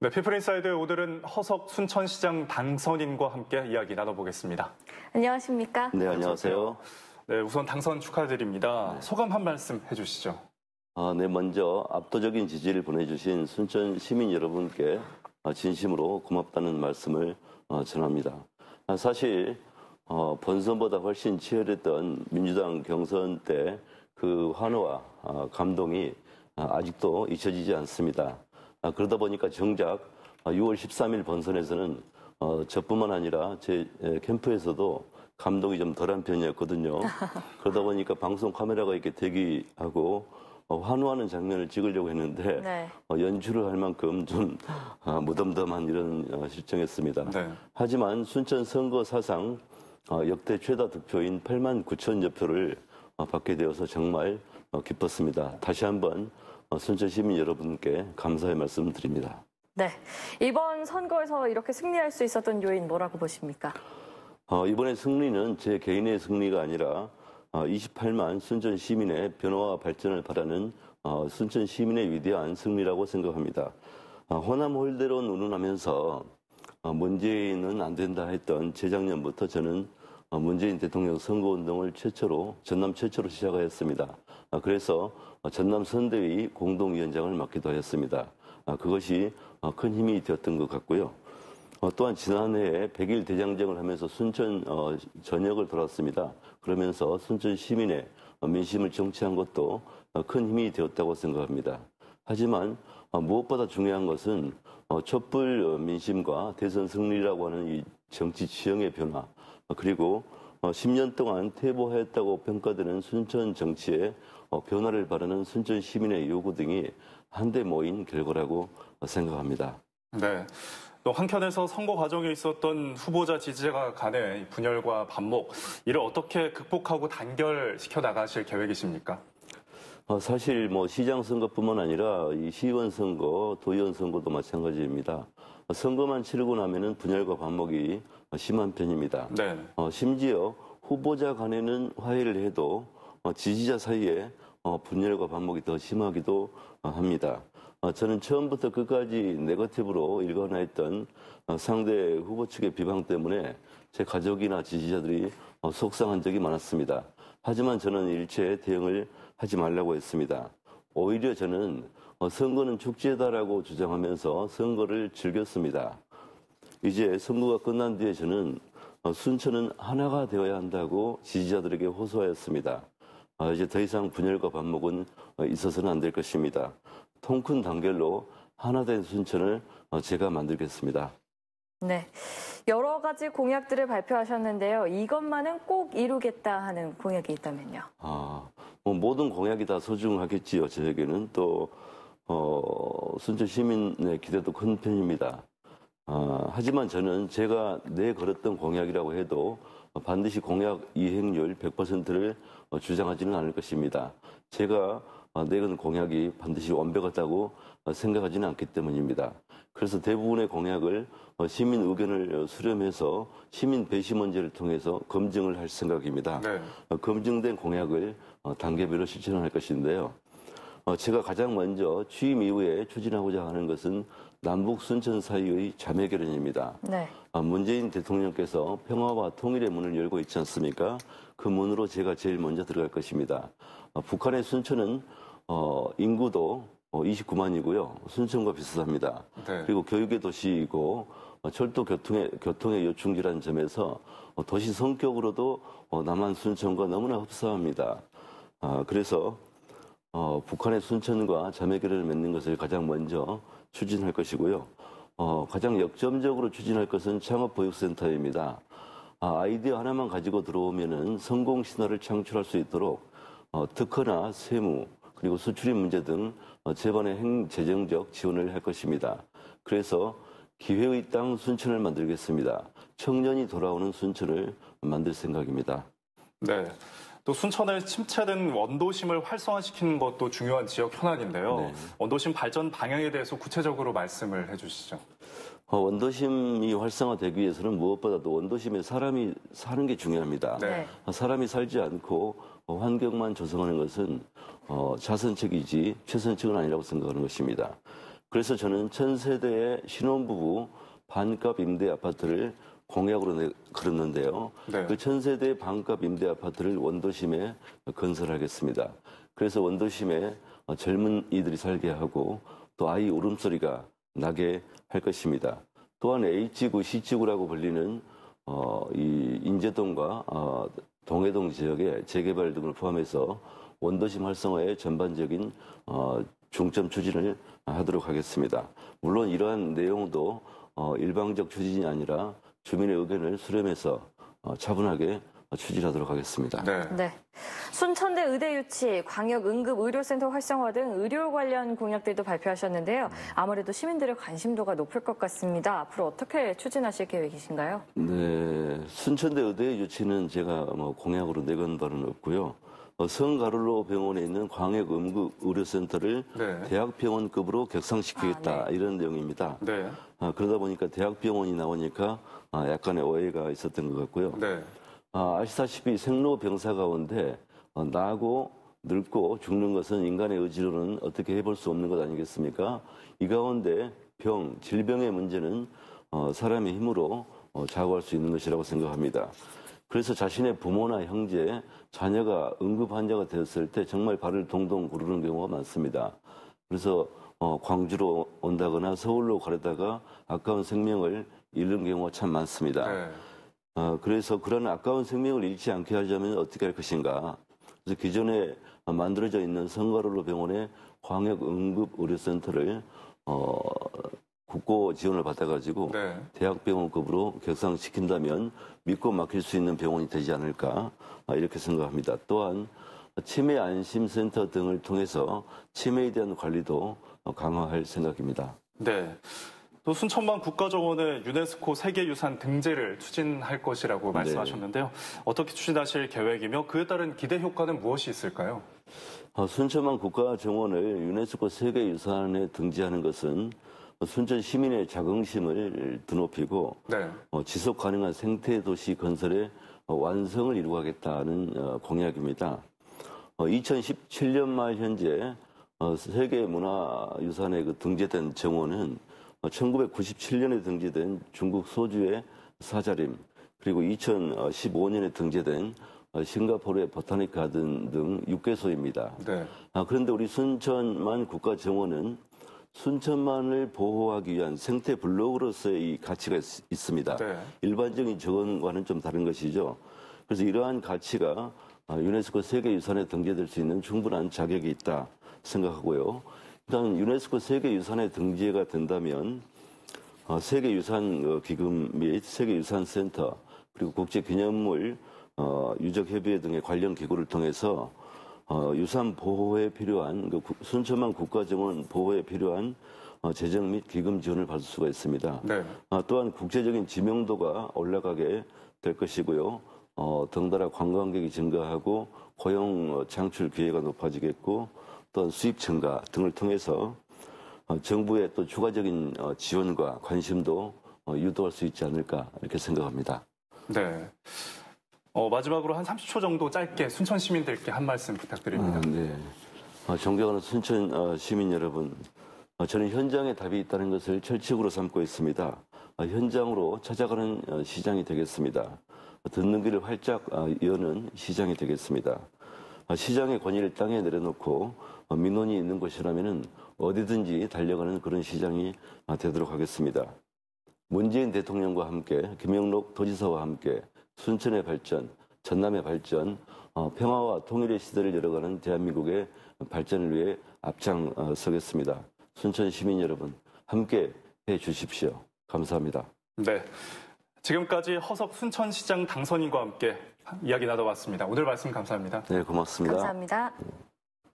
네, 피플인사이드 오늘은 허석 순천시장 당선인과 함께 이야기 나눠보겠습니다. 안녕하십니까? 네, 안녕하세요. 네, 우선 당선 축하드립니다. 네. 소감 한 말씀 해주시죠. 아, 네, 먼저 압도적인 지지를 보내주신 순천 시민 여러분께 진심으로 고맙다는 말씀을 어, 전합니다. 아, 사실 어, 본선보다 훨씬 치열했던 민주당 경선 때 그 환호와 아, 감동이 아, 아직도 잊혀지지 않습니다. 아, 그러다 보니까 정작 6월 아, 13일 본선에서는 어, 저뿐만 아니라 제 캠프에서도 감독이 좀 덜한 편이었거든요. 그러다 보니까 방송 카메라가 이렇게 대기하고 어, 환호하는 장면을 찍으려고 했는데 네. 어, 연출을 할 만큼 좀 아, 무덤덤한 이런 어, 실정이었습니다 네. 하지만 순천 선거 사상 어, 역대 최다 득표인 8만 9천여 표를 어, 받게 되어서 정말 기뻤습니다. 다시 한번 어, 순천 시민 여러분께 감사의 말씀을 드립니다. 네, 이번 선거에서 이렇게 승리할 수 있었던 요인 뭐라고 보십니까? 어, 이번에 승리는 제 개인의 승리가 아니라 28만 어, 순천 시민의 변화와 발전을 바라는 어, 순천 시민의 위대한 승리라고 생각합니다. 호남 홀대로 논의하면서 문재인은 안 된다 했던 재작년부터 저는 어, 문재인 대통령 선거운동을 최초로 전남 최초로 시작하였습니다. 어, 그래서 어, 전남 선대위 공동위원장을 맡기도 하였습니다. 그것이 큰 힘이 되었던 것 같고요. 또한 지난해에 100일 대장정을 하면서 순천 전역을 돌았습니다. 그러면서 순천 시민의 민심을 정치한 것도 큰 힘이 되었다고 생각합니다. 하지만 무엇보다 중요한 것은 촛불 민심과 대선 승리라고 하는 이 정치 지형의 변화 아, 그리고 10년 어, 동안 퇴보하였다고 평가되는 순천 정치에 어, 변화를 바라는 순천 시민의 요구 등이 한데 모인 결과라고 생각합니다. 네. 또 한켠에서 선거 과정에 있었던 후보자 지지자 간의 분열과 반목 이를 어떻게 극복하고 단결시켜 나가실 계획이십니까? 어, 사실 뭐 시장 선거뿐만 아니라 시의원 선거, 도의원 선거도 마찬가지입니다. 선거만 치르고 나면은 분열과 반목이 심한 편입니다. 네. 어, 심지어 후보자 간에는 화해를 해도 어, 지지자 사이에 어, 분열과 반목이 더 심하기도 합니다. 어, 저는 처음부터 끝까지 네거티브로 일관화했던 상대 후보 측의 비방 때문에 제 가족이나 지지자들이 속상한 적이 많았습니다. 하지만 저는 일체 대응을 하지 말라고 했습니다. 오히려 저는 어, 선거는 축제다라고 주장하면서 선거를 즐겼습니다. 이제 선거가 끝난 뒤에 저는 어, 순천은 하나가 되어야 한다고 지지자들에게 호소하였습니다. 어, 이제 더 이상 분열과 반목은 있어서는 안 될 것입니다. 통 큰 단결로 하나된 순천을 제가 만들겠습니다. 네. 여러 가지 공약들을 발표하셨는데요. 이것만은 꼭 이루겠다 하는 공약이 있다면요. 아, 뭐 모든 공약이 다 소중하겠지요. 저에게는 또 어, 순천 시민의 기대도 큰 편입니다. 어, 하지만 저는 제가 내걸었던 공약이라고 해도 반드시 공약 이행률 100%를 주장하지는 않을 것입니다. 제가 내건 공약이 반드시 완벽하다고 생각하지는 않기 때문입니다. 그래서 대부분의 공약을 시민 의견을 수렴해서 시민 배심 문제를 통해서 검증을 할 생각입니다. 네. 검증된 공약을 단계별로 실천할 것인데요. 어, 제가 가장 먼저 취임 이후에 추진하고자 하는 것은 남북 순천 사이의 자매 결연입니다. 네. 아, 문재인 대통령께서 평화와 통일의 문을 열고 있지 않습니까? 그 문으로 제가 제일 먼저 들어갈 것입니다. 아, 북한의 순천은 어, 인구도 29만이고요. 어, 순천과 비슷합니다. 네. 그리고 교육의 도시이고 철도 교통의 교통의 요충지라는 점에서 도시 성격으로도 남한 순천과 너무나 흡사합니다. 아, 그래서 어, 북한의 순천과 자매교류를 맺는 것을 가장 먼저 추진할 것이고요. 어, 가장 역점적으로 추진할 것은 창업보육센터입니다. 아, 아이디어 하나만 가지고 들어오면 성공 신화를 창출할 수 있도록 어, 특허나 세무 그리고 수출입 문제 등 어, 재반의 행 재정적 지원을 할 것입니다. 그래서 기회의 땅 순천을 만들겠습니다. 청년이 돌아오는 순천을 만들 생각입니다. 네. 또순천의 침체된 원도심을 활성화시키는 것도 중요한 지역 현안인데요. 네. 원도심 발전 방향에 대해서 구체적으로 말씀을 해주시죠. 어, 원도심이 활성화되기 위해서는 무엇보다도 원도심에 사람이 사는 게 중요합니다. 네. 어, 사람이 살지 않고 어, 환경만 조성하는 것은 어, 자선책이지 최선책은 아니라고 생각하는 것입니다. 그래서 저는 천 세대의 신혼부부 반값 임대 아파트를 공약으로 걸었는데요. 네. 그 천세대 반값 임대 아파트를 원도심에 건설하겠습니다. 그래서 원도심에 어, 젊은 이들이 살게 하고 또 아이 울음소리가 나게 할 것입니다. 또한 H지구, C지구라고 불리는 어, 이 인제동과 어, 동해동 지역의 재개발 등을 포함해서 원도심 활성화에 전반적인 어, 중점 추진을 하도록 하겠습니다. 물론 이러한 내용도 어, 일방적 추진이 아니라 주민의 의견을 수렴해서 어, 차분하게 추진하도록 하겠습니다. 네. 네. 순천대 의대 유치, 광역 응급 의료센터 활성화 등 의료 관련 공약들도 발표하셨는데요. 아무래도 시민들의 관심도가 높을 것 같습니다. 앞으로 어떻게 추진하실 계획이신가요? 네. 순천대 의대 유치는 제가 뭐 공약으로 내건 바는 없고요. 어, 성가를로 병원에 있는 광역 응급 의료센터를 네. 대학병원급으로 격상시키겠다 아, 네. 이런 내용입니다. 네. 아, 그러다 보니까 대학병원이 나오니까 아, 약간의 오해가 있었던 것 같고요. 네. 아, 시다시피 생로병사 가운데 어, 나고 늙고 죽는 것은 인간의 의지로는 어떻게 해볼 수 없는 것 아니겠습니까? 이 가운데 병, 질병의 문제는 어, 사람의 힘으로 어, 좌우할 수 있는 것이라고 생각합니다. 그래서 자신의 부모나 형제, 자녀가 응급 환자가 되었을 때 정말 발을 동동 구르는 경우가 많습니다. 그래서 어, 광주로 온다거나 서울로 가려다가 아까운 생명을 잃는 경우가 참 많습니다. 네. 어, 그래서 그런 아까운 생명을 잃지 않게 하려면 어떻게 할 것인가? 그래서 기존에 만들어져 있는 성가로로 병원의 광역 응급 의료센터를 어, 믿고 지원을 받아가지고 네. 대학병원급으로 격상시킨다면 믿고 맡길 수 있는 병원이 되지 않을까 아, 이렇게 생각합니다. 또한 치매 안심센터 등을 통해서 치매에 대한 관리도 강화할 생각입니다. 네. 또 순천만 국가정원의 유네스코 세계유산 등재를 추진할 것이라고 네. 말씀하셨는데요. 네. 어떻게 추진하실 계획이며 그에 따른 기대 효과는 무엇이 있을까요? 아, 순천만 국가정원을 유네스코 세계유산에 등재하는 것은 순천 시민의 자긍심을 드높이고 네. 어, 지속 가능한 생태 도시 건설의 어, 완성을 이루겠다는 어, 공약입니다. 2017년 어, 말 현재 어, 세계 문화유산에 그 등재된 정원은 1997년에 어, 등재된 중국 소주의 사자림 그리고 2015년에 등재된 싱가포르의 버타닉 가든 등 6개소입니다. 네. 아, 그런데 우리 순천만 국가정원은 순천만을 보호하기 위한 생태 블록으로서의 가치가 있, 습니다 네. 일반적인 저건과는 좀 다른 것이죠. 그래서 이러한 가치가 아, 유네스코 세계유산에 등재될 수 있는 충분한 자격이 있다 생각하고요. 일단 유네스코 세계유산에 등재가 된다면 아, 세계유산 어, 기금 및 세계유산센터 그리고 국제기념물 어, 유적협의회 등의 관련 기구를 통해서 어, 유산 보호에 필요한 그 순천만 국가정원 보호에 필요한 어, 재정 및 기금 지원을 받을 수가 있습니다. 네. 어, 또한 국제적인 지명도가 올라가게 될 것이고요. 어, 덩달아 관광객이 증가하고 고용 창출 기회가 높아지겠고 또한 수입 증가 등을 통해서 어, 정부의 또 추가적인 어, 지원과 관심도 어, 유도할 수 있지 않을까 이렇게 생각합니다. 네. 어, 마지막으로 한 30초 정도 짧게 순천 시민들께 한 말씀 부탁드립니다. 아, 네. 어, 존경하는 순천 어, 시민 여러분, 어, 저는 현장에 답이 있다는 것을 철칙으로 삼고 있습니다. 어, 현장으로 찾아가는 어, 시장이 되겠습니다. 듣는 길을 활짝 어, 여는 시장이 되겠습니다. 시장의 권위를 땅에 내려놓고 민원이 있는 곳이라면 어디든지 달려가는 그런 시장이 되도록 하겠습니다. 문재인 대통령과 함께 김영록 도지사와 함께 순천의 발전, 전남의 발전, 어, 평화와 통일의 시대를 열어가는 대한민국의 발전을 위해 앞장서겠습니다. 순천 시민 여러분, 함께 해 주십시오. 감사합니다. 네. 지금까지 허석 순천시장 당선인과 함께 이야기 나눠봤습니다. 오늘 말씀 감사합니다. 네, 고맙습니다. 감사합니다.